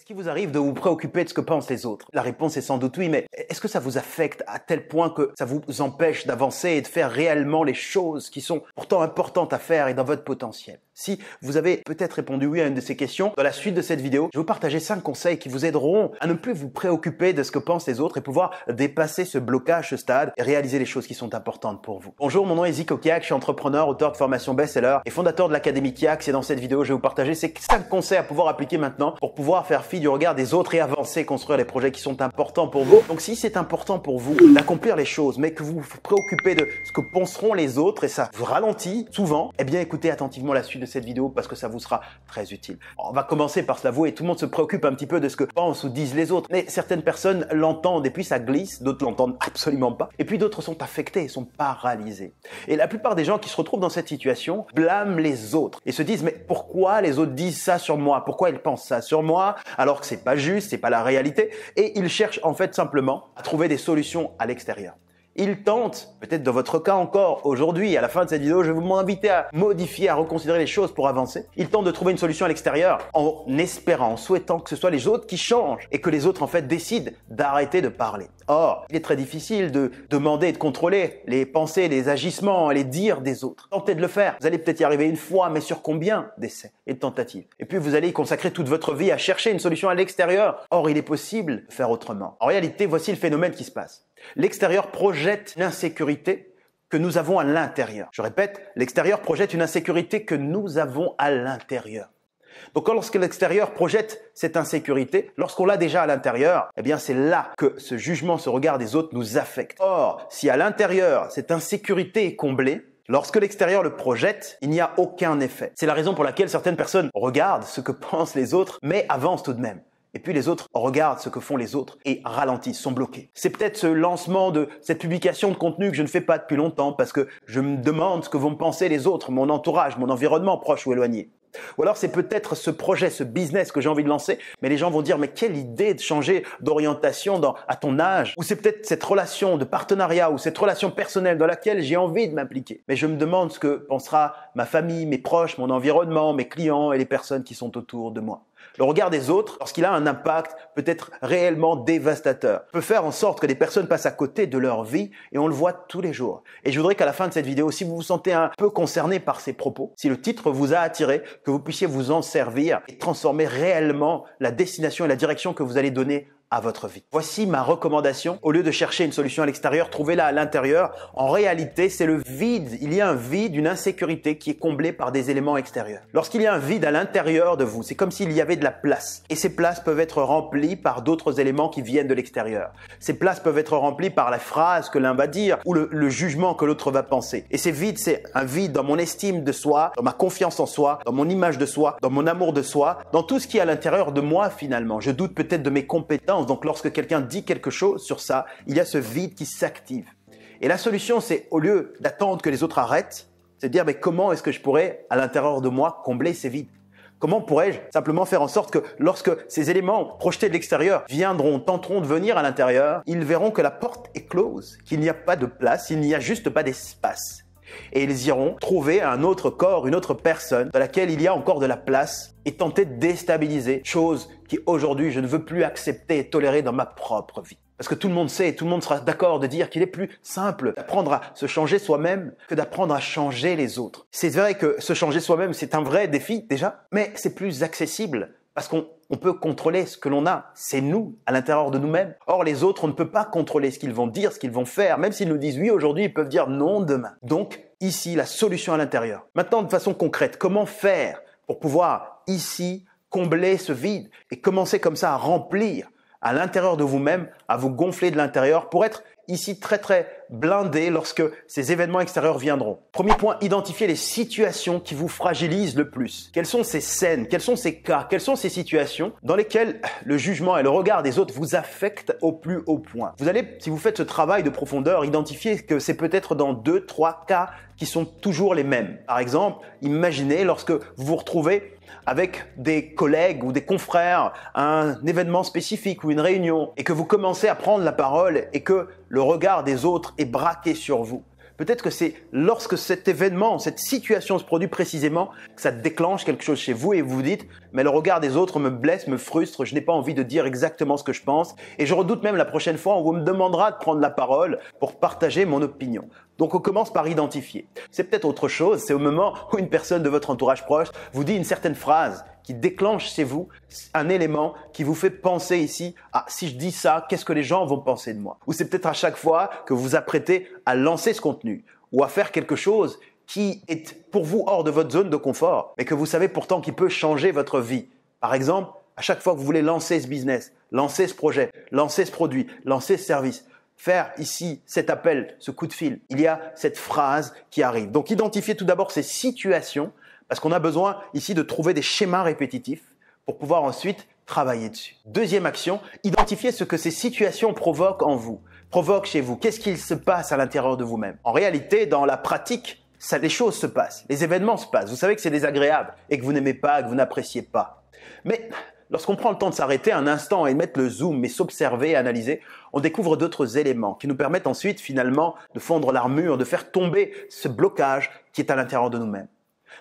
Est-ce qu'il vous arrive de vous préoccuper de ce que pensent les autres La réponse est sans doute oui, mais est-ce que ça vous affecte à tel point que ça vous empêche d'avancer et de faire réellement les choses qui sont pourtant importantes à faire et dans votre potentiel Si vous avez peut-être répondu oui à une de ces questions, dans la suite de cette vidéo, je vais vous partager 5 conseils qui vous aideront à ne plus vous préoccuper de ce que pensent les autres et pouvoir dépasser ce blocage, ce stade et réaliser les choses qui sont importantes pour vous. Bonjour, mon nom est Zico Kiac, je suis entrepreneur, auteur de formation best-seller et fondateur de l'Académie Kiak. Et dans cette vidéo, je vais vous partager ces 5 conseils à pouvoir appliquer maintenant pour pouvoir faire du regard des autres et avancer, construire les projets qui sont importants pour vous. Donc si c'est important pour vous d'accomplir les choses, mais que vous vous préoccupez de ce que penseront les autres et ça vous ralentit souvent, eh bien écoutez attentivement la suite de cette vidéo parce que ça vous sera très utile. On va commencer par se l'avouer, tout le monde se préoccupe un petit peu de ce que pensent ou disent les autres, mais certaines personnes l'entendent et puis ça glisse, d'autres l'entendent absolument pas, et puis d'autres sont affectés, sont paralysés. Et la plupart des gens qui se retrouvent dans cette situation blâment les autres et se disent mais pourquoi les autres disent ça sur moi Pourquoi ils pensent ça sur moi alors que c'est pas juste, c'est pas la réalité, et ils cherchent en fait simplement à trouver des solutions à l'extérieur. Ils tentent, peut-être dans votre cas encore aujourd'hui, à la fin de cette vidéo, je vais vous m'inviter à modifier, à reconsidérer les choses pour avancer. Ils tentent de trouver une solution à l'extérieur en espérant, en souhaitant que ce soit les autres qui changent et que les autres en fait décident d'arrêter de parler. Or, il est très difficile de demander et de contrôler les pensées, les agissements, les dires des autres. Tentez de le faire. Vous allez peut-être y arriver une fois, mais sur combien d'essais et de tentatives Et puis, vous allez y consacrer toute votre vie à chercher une solution à l'extérieur. Or, il est possible de faire autrement. En réalité, voici le phénomène qui se passe. L'extérieur projette l'insécurité que nous avons à l'intérieur. Je répète, l'extérieur projette une insécurité que nous avons à l'intérieur. Donc lorsque l'extérieur projette cette insécurité, lorsqu'on l'a déjà à l'intérieur, eh bien c'est là que ce jugement, ce regard des autres nous affecte. Or, si à l'intérieur, cette insécurité est comblée, Lorsque l'extérieur le projette, il n'y a aucun effet. C'est la raison pour laquelle certaines personnes regardent ce que pensent les autres, mais avancent tout de même. Et puis les autres regardent ce que font les autres et ralentissent, sont bloqués. C'est peut-être ce lancement de cette publication de contenu que je ne fais pas depuis longtemps parce que je me demande ce que vont penser les autres, mon entourage, mon environnement proche ou éloigné. Ou alors c'est peut-être ce projet, ce business que j'ai envie de lancer, mais les gens vont dire mais quelle idée de changer d'orientation à ton âge. Ou c'est peut-être cette relation de partenariat ou cette relation personnelle dans laquelle j'ai envie de m'impliquer. Mais je me demande ce que pensera ma famille, mes proches, mon environnement, mes clients et les personnes qui sont autour de moi. Le regard des autres, lorsqu'il a un impact peut-être réellement dévastateur, peut faire en sorte que des personnes passent à côté de leur vie et on le voit tous les jours. Et je voudrais qu'à la fin de cette vidéo, si vous vous sentez un peu concerné par ces propos, si le titre vous a attiré, que vous puissiez vous en servir et transformer réellement la destination et la direction que vous allez donner à votre vie. Voici ma recommandation. Au lieu de chercher une solution à l'extérieur, trouvez-la à l'intérieur. En réalité, c'est le vide. Il y a un vide, une insécurité qui est comblée par des éléments extérieurs. Lorsqu'il y a un vide à l'intérieur de vous, c'est comme s'il y avait de la place. Et ces places peuvent être remplies par d'autres éléments qui viennent de l'extérieur. Ces places peuvent être remplies par la phrase que l'un va dire ou le, le jugement que l'autre va penser. Et ces vides, c'est un vide dans mon estime de soi, dans ma confiance en soi, dans mon image de soi, dans mon amour de soi, dans tout ce qui est à l'intérieur de moi finalement. Je doute peut-être de mes compétences donc lorsque quelqu'un dit quelque chose sur ça, il y a ce vide qui s'active. Et la solution, c'est au lieu d'attendre que les autres arrêtent, c'est de dire mais comment est-ce que je pourrais, à l'intérieur de moi, combler ces vides Comment pourrais-je simplement faire en sorte que lorsque ces éléments projetés de l'extérieur viendront, tenteront de venir à l'intérieur, ils verront que la porte est close, qu'il n'y a pas de place, il n'y a juste pas d'espace et ils iront trouver un autre corps, une autre personne dans laquelle il y a encore de la place et tenter de déstabiliser, chose qui aujourd'hui je ne veux plus accepter et tolérer dans ma propre vie. Parce que tout le monde sait, et tout le monde sera d'accord de dire qu'il est plus simple d'apprendre à se changer soi-même que d'apprendre à changer les autres. C'est vrai que se changer soi-même, c'est un vrai défi déjà, mais c'est plus accessible parce qu'on peut contrôler ce que l'on a, c'est nous, à l'intérieur de nous-mêmes. Or, les autres, on ne peut pas contrôler ce qu'ils vont dire, ce qu'ils vont faire. Même s'ils nous disent oui aujourd'hui, ils peuvent dire non demain. Donc, ici, la solution à l'intérieur. Maintenant, de façon concrète, comment faire pour pouvoir, ici, combler ce vide et commencer comme ça à remplir à l'intérieur de vous-même, à vous gonfler de l'intérieur pour être ici très très blindé lorsque ces événements extérieurs viendront. Premier point, identifier les situations qui vous fragilisent le plus. Quelles sont ces scènes, quels sont ces cas, quelles sont ces situations dans lesquelles le jugement et le regard des autres vous affectent au plus haut point. Vous allez, si vous faites ce travail de profondeur, identifier que c'est peut-être dans deux, trois cas qui sont toujours les mêmes. Par exemple, imaginez lorsque vous vous retrouvez avec des collègues ou des confrères un événement spécifique ou une réunion et que vous commencez à prendre la parole et que le regard des autres est braqué sur vous. Peut-être que c'est lorsque cet événement, cette situation se produit précisément, que ça déclenche quelque chose chez vous et vous vous dites, mais le regard des autres me blesse, me frustre, je n'ai pas envie de dire exactement ce que je pense, et je redoute même la prochaine fois, où on me demandera de prendre la parole pour partager mon opinion. Donc on commence par identifier. C'est peut-être autre chose, c'est au moment où une personne de votre entourage proche vous dit une certaine phrase qui déclenche chez vous un élément qui vous fait penser ici à si je dis ça, qu'est-ce que les gens vont penser de moi Ou c'est peut-être à chaque fois que vous vous apprêtez à lancer ce contenu ou à faire quelque chose qui est pour vous hors de votre zone de confort, mais que vous savez pourtant qui peut changer votre vie. Par exemple, à chaque fois que vous voulez lancer ce business, lancer ce projet, lancer ce produit, lancer ce service, faire ici cet appel, ce coup de fil. Il y a cette phrase qui arrive. Donc identifier tout d'abord ces situations, parce qu'on a besoin ici de trouver des schémas répétitifs pour pouvoir ensuite travailler dessus. Deuxième action, identifier ce que ces situations provoquent en vous, provoquent chez vous. Qu'est-ce qu'il se passe à l'intérieur de vous-même En réalité, dans la pratique, ça, les choses se passent, les événements se passent. Vous savez que c'est désagréable et que vous n'aimez pas, que vous n'appréciez pas. Mais Lorsqu'on prend le temps de s'arrêter un instant et de mettre le zoom et s'observer et analyser, on découvre d'autres éléments qui nous permettent ensuite finalement de fondre l'armure, de faire tomber ce blocage qui est à l'intérieur de nous-mêmes.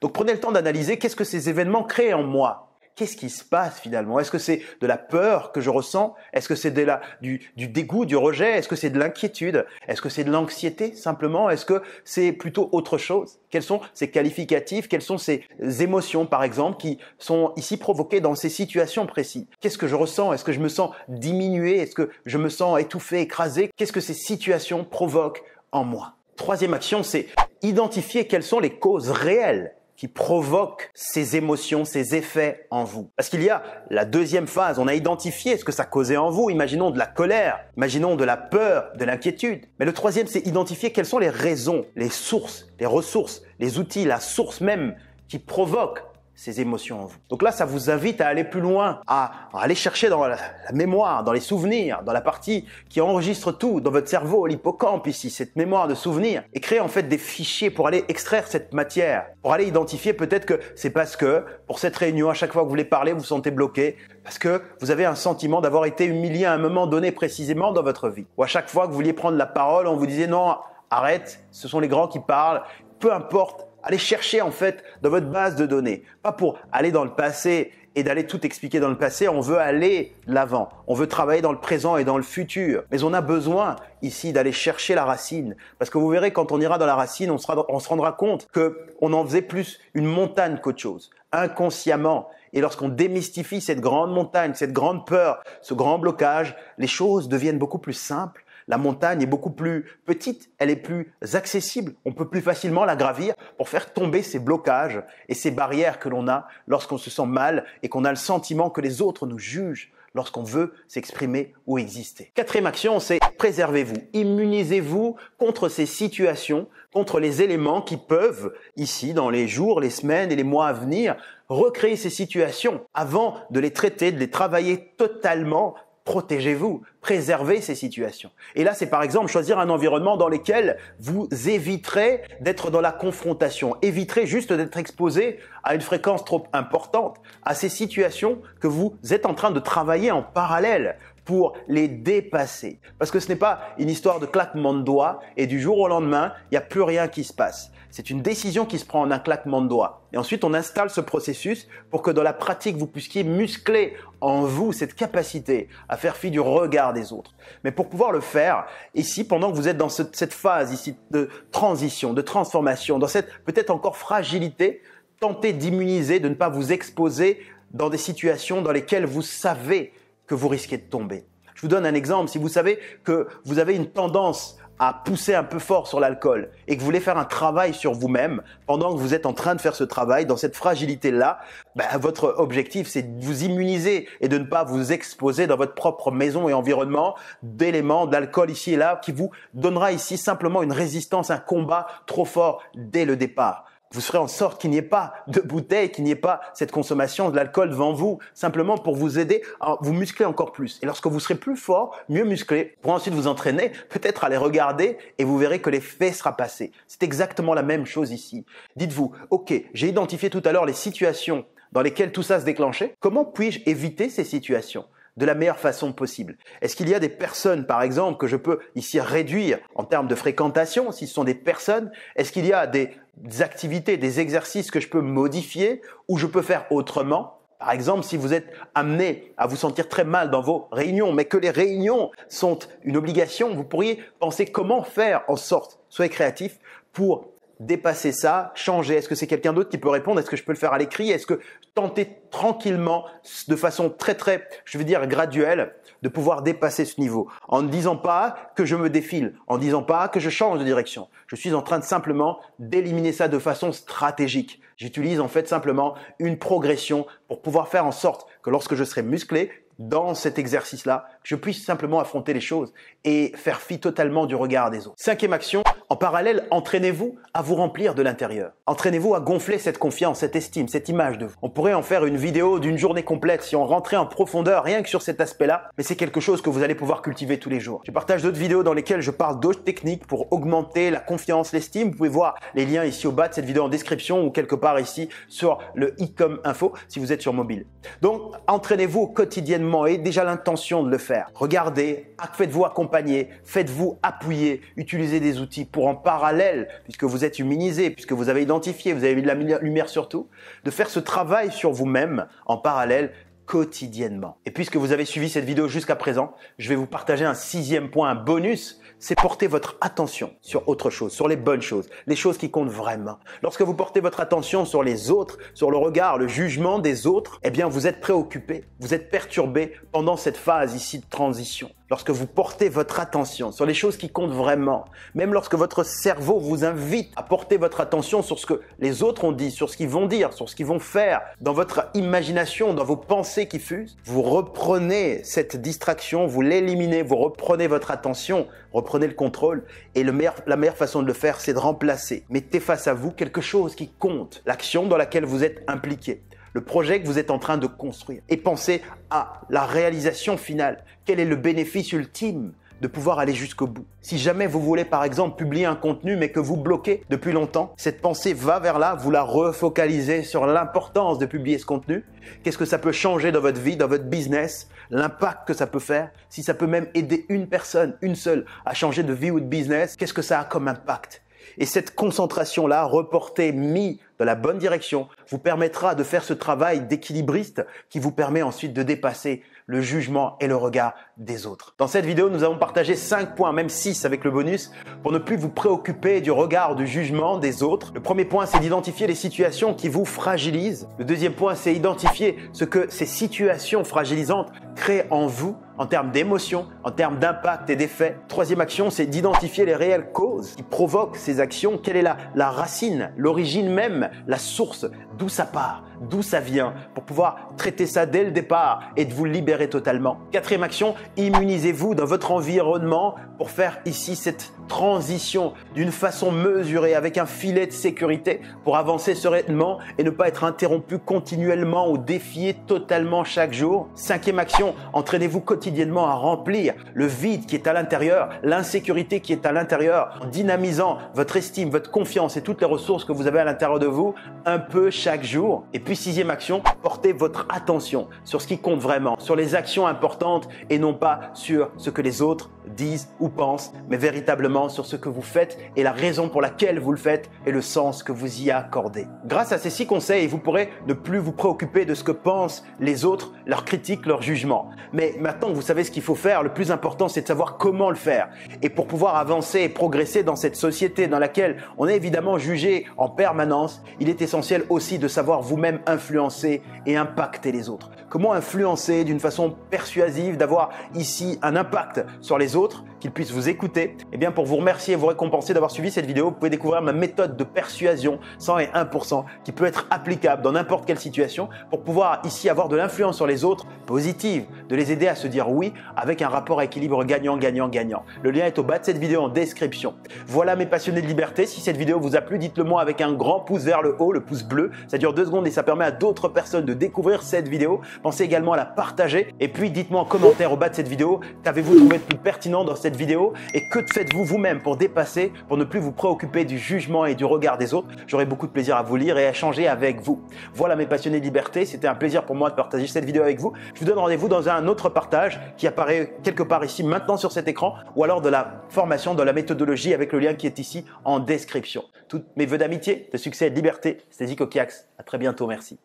Donc prenez le temps d'analyser qu'est-ce que ces événements créent en moi, qu'est-ce qui se passe finalement Est-ce que c'est de la peur que je ressens Est-ce que c'est de la, du, du dégoût, du rejet Est-ce que c'est de l'inquiétude Est-ce que c'est de l'anxiété simplement Est-ce que c'est plutôt autre chose Quels sont ces qualificatifs Quelles sont ces émotions par exemple qui sont ici provoquées dans ces situations précises Qu'est-ce que je ressens Est-ce que je me sens diminué Est-ce que je me sens étouffé, écrasé Qu'est-ce que ces situations provoquent en moi Troisième action, c'est identifier quelles sont les causes réelles qui provoque ces émotions, ces effets en vous. Parce qu'il y a la deuxième phase, on a identifié ce que ça causait en vous, imaginons de la colère, imaginons de la peur, de l'inquiétude. Mais le troisième, c'est identifier quelles sont les raisons, les sources, les ressources, les outils, la source même qui provoque ces émotions en vous. Donc là, ça vous invite à aller plus loin, à aller chercher dans la, mémoire, dans les souvenirs, dans la partie qui enregistre tout, dans votre cerveau, l'hippocampe ici, cette mémoire de souvenirs, et créer en fait des fichiers pour aller extraire cette matière, pour aller identifier peut-être que c'est parce que pour cette réunion, à chaque fois que vous voulez parler, vous vous sentez bloqué, parce que vous avez un sentiment d'avoir été humilié à un moment donné précisément dans votre vie, ou à chaque fois que vous vouliez prendre la parole, on vous disait non, arrête, ce sont les grands qui parlent, peu importe Allez chercher en fait dans votre base de données, pas pour aller dans le passé et d'aller tout expliquer dans le passé, on veut aller l'avant, on veut travailler dans le présent et dans le futur. Mais on a besoin ici d'aller chercher la racine parce que vous verrez quand on ira dans la racine, on, se rendra compte que on en faisait plus une montagne qu'autre chose, inconsciemment. Et lorsqu'on démystifie cette grande montagne, cette grande peur, ce grand blocage, les choses deviennent beaucoup plus simples la montagne est beaucoup plus petite, elle est plus accessible, on peut plus facilement la gravir pour faire tomber ces blocages et ces barrières que l'on a lorsqu'on se sent mal et qu'on a le sentiment que les autres nous jugent lorsqu'on veut s'exprimer ou exister. Quatrième action, c'est préservez-vous, immunisez-vous contre ces situations, contre les éléments qui peuvent, ici, dans les jours, les semaines et les mois à venir, recréer ces situations avant de les traiter, de les travailler totalement protégez-vous, préservez ces situations. Et là, c'est par exemple choisir un environnement dans lequel vous éviterez d'être dans la confrontation, éviterez juste d'être exposé à une fréquence trop importante, à ces situations que vous êtes en train de travailler en parallèle pour les dépasser. Parce que ce n'est pas une histoire de claquement de doigts et du jour au lendemain, il n'y a plus rien qui se passe. C'est une décision qui se prend en un claquement de doigts. Et ensuite, on installe ce processus pour que dans la pratique, vous puissiez muscler en vous cette capacité à faire fi du regard des autres. Mais pour pouvoir le faire, ici, pendant que vous êtes dans cette phase ici de transition, de transformation, dans cette peut-être encore fragilité, tentez d'immuniser, de ne pas vous exposer dans des situations dans lesquelles vous savez que vous risquez de tomber. Je vous donne un exemple. Si vous savez que vous avez une tendance à pousser un peu fort sur l'alcool et que vous voulez faire un travail sur vous-même pendant que vous êtes en train de faire ce travail, dans cette fragilité-là, ben, votre objectif, c'est de vous immuniser et de ne pas vous exposer dans votre propre maison et environnement d'éléments d'alcool ici et là qui vous donnera ici simplement une résistance, un combat trop fort dès le départ. Vous serez en sorte qu'il n'y ait pas de bouteille, qu'il n'y ait pas cette consommation de l'alcool devant vous, simplement pour vous aider à vous muscler encore plus. Et lorsque vous serez plus fort, mieux musclé, Pour ensuite vous entraîner, peut-être aller regarder, et vous verrez que l'effet sera passé. C'est exactement la même chose ici. Dites-vous, ok, j'ai identifié tout à l'heure les situations dans lesquelles tout ça se déclenchait. Comment puis-je éviter ces situations de la meilleure façon possible Est-ce qu'il y a des personnes, par exemple, que je peux ici réduire en termes de fréquentation, si ce sont des personnes Est-ce qu'il y a des, activités, des exercices que je peux modifier ou je peux faire autrement par exemple, si vous êtes amené à vous sentir très mal dans vos réunions, mais que les réunions sont une obligation, vous pourriez penser comment faire en sorte, soyez créatif, pour dépasser ça, changer Est-ce que c'est quelqu'un d'autre qui peut répondre Est-ce que je peux le faire à l'écrit Est-ce que tenter tranquillement, de façon très très, je veux dire graduelle, de pouvoir dépasser ce niveau en ne disant pas que je me défile, en ne disant pas que je change de direction. Je suis en train de simplement d'éliminer ça de façon stratégique. J'utilise en fait simplement une progression pour pouvoir faire en sorte que lorsque je serai musclé, dans cet exercice-là, que je puisse simplement affronter les choses et faire fi totalement du regard des autres. Cinquième action, en parallèle, entraînez-vous à vous remplir de l'intérieur. Entraînez-vous à gonfler cette confiance, cette estime, cette image de vous. On pourrait en faire une vidéo d'une journée complète si on rentrait en profondeur rien que sur cet aspect-là, mais c'est quelque chose que vous allez pouvoir cultiver tous les jours. Je partage d'autres vidéos dans lesquelles je parle d'autres techniques pour augmenter la confiance, l'estime. Vous pouvez voir les liens ici au bas de cette vidéo en description ou quelque part ici sur le e-com info si vous êtes sur mobile. Donc, entraînez-vous quotidiennement et déjà l'intention de le faire. Regardez, faites-vous accompagner, faites-vous appuyer, utilisez des outils pour en parallèle, puisque vous êtes humanisé, puisque vous avez identifié, vous avez mis de la lumière surtout, de faire ce travail sur vous-même en parallèle quotidiennement. Et puisque vous avez suivi cette vidéo jusqu'à présent, je vais vous partager un sixième point, un bonus, c'est porter votre attention sur autre chose, sur les bonnes choses, les choses qui comptent vraiment. Lorsque vous portez votre attention sur les autres, sur le regard, le jugement des autres, eh bien vous êtes préoccupé, vous êtes perturbé pendant cette phase ici de transition. Lorsque vous portez votre attention sur les choses qui comptent vraiment, même lorsque votre cerveau vous invite à porter votre attention sur ce que les autres ont dit, sur ce qu'ils vont dire, sur ce qu'ils vont faire, dans votre imagination, dans vos pensées, qui fuse, vous reprenez cette distraction, vous l'éliminez, vous reprenez votre attention, reprenez le contrôle. Et la meilleure façon de le faire, c'est de remplacer. Mettez face à vous quelque chose qui compte, l'action dans laquelle vous êtes impliqué le projet que vous êtes en train de construire. Et pensez à la réalisation finale. Quel est le bénéfice ultime de pouvoir aller jusqu'au bout. Si jamais vous voulez par exemple publier un contenu mais que vous bloquez depuis longtemps, cette pensée va vers là, vous la refocalisez sur l'importance de publier ce contenu, qu'est-ce que ça peut changer dans votre vie, dans votre business, l'impact que ça peut faire, si ça peut même aider une personne, une seule, à changer de vie ou de business, qu'est-ce que ça a comme impact et cette concentration-là, reportée, mise dans la bonne direction, vous permettra de faire ce travail d'équilibriste qui vous permet ensuite de dépasser le jugement et le regard des autres. Dans cette vidéo, nous avons partagé 5 points, même 6 avec le bonus, pour ne plus vous préoccuper du regard du jugement des autres. Le premier point, c'est d'identifier les situations qui vous fragilisent. Le deuxième point, c'est identifier ce que ces situations fragilisantes créent en vous en termes d'émotion, en termes d'impact et d'effet. Troisième action, c'est d'identifier les réelles causes qui provoquent ces actions. Quelle est la, la racine, l'origine même, la source, d'où ça part, d'où ça vient, pour pouvoir traiter ça dès le départ et de vous libérer totalement. Quatrième action, immunisez-vous dans votre environnement pour faire ici cette transition d'une façon mesurée, avec un filet de sécurité, pour avancer sereinement et ne pas être interrompu continuellement ou défié totalement chaque jour. Cinquième action, entraînez-vous quotidiennement quotidiennement à remplir le vide qui est à l'intérieur, l'insécurité qui est à l'intérieur, en dynamisant votre estime, votre confiance et toutes les ressources que vous avez à l'intérieur de vous un peu chaque jour. Et puis sixième action, portez votre attention sur ce qui compte vraiment, sur les actions importantes et non pas sur ce que les autres disent ou pensent, mais véritablement sur ce que vous faites et la raison pour laquelle vous le faites et le sens que vous y accordez. Grâce à ces six conseils, vous pourrez ne plus vous préoccuper de ce que pensent les autres, leurs critiques, leurs jugements. Mais maintenant que vous savez ce qu'il faut faire, le plus important c'est de savoir comment le faire. Et pour pouvoir avancer et progresser dans cette société dans laquelle on est évidemment jugé en permanence, il est essentiel aussi de savoir vous-même influencer et impacter les autres. Comment influencer d'une façon persuasive, d'avoir ici un impact sur les autres d'autres qu'ils puissent vous écouter. Et eh bien pour vous remercier et vous récompenser d'avoir suivi cette vidéo, vous pouvez découvrir ma méthode de persuasion 101% qui peut être applicable dans n'importe quelle situation pour pouvoir ici avoir de l'influence sur les autres positive, de les aider à se dire oui avec un rapport équilibre gagnant-gagnant-gagnant. Le lien est au bas de cette vidéo en description. Voilà mes passionnés de liberté, si cette vidéo vous a plu, dites-le moi avec un grand pouce vers le haut, le pouce bleu. Ça dure deux secondes et ça permet à d'autres personnes de découvrir cette vidéo. Pensez également à la partager et puis dites-moi en commentaire au bas de cette vidéo qu'avez-vous trouvé de plus pertinent dans cette vidéo et que faites-vous vous-même pour dépasser, pour ne plus vous préoccuper du jugement et du regard des autres. J'aurai beaucoup de plaisir à vous lire et à changer avec vous. Voilà mes passionnés de liberté, c'était un plaisir pour moi de partager cette vidéo avec vous. Je vous donne rendez-vous dans un autre partage qui apparaît quelque part ici maintenant sur cet écran ou alors de la formation, de la méthodologie avec le lien qui est ici en description. Toutes mes vœux d'amitié, de succès et de liberté, c'était Zico Kiax. À très bientôt, merci.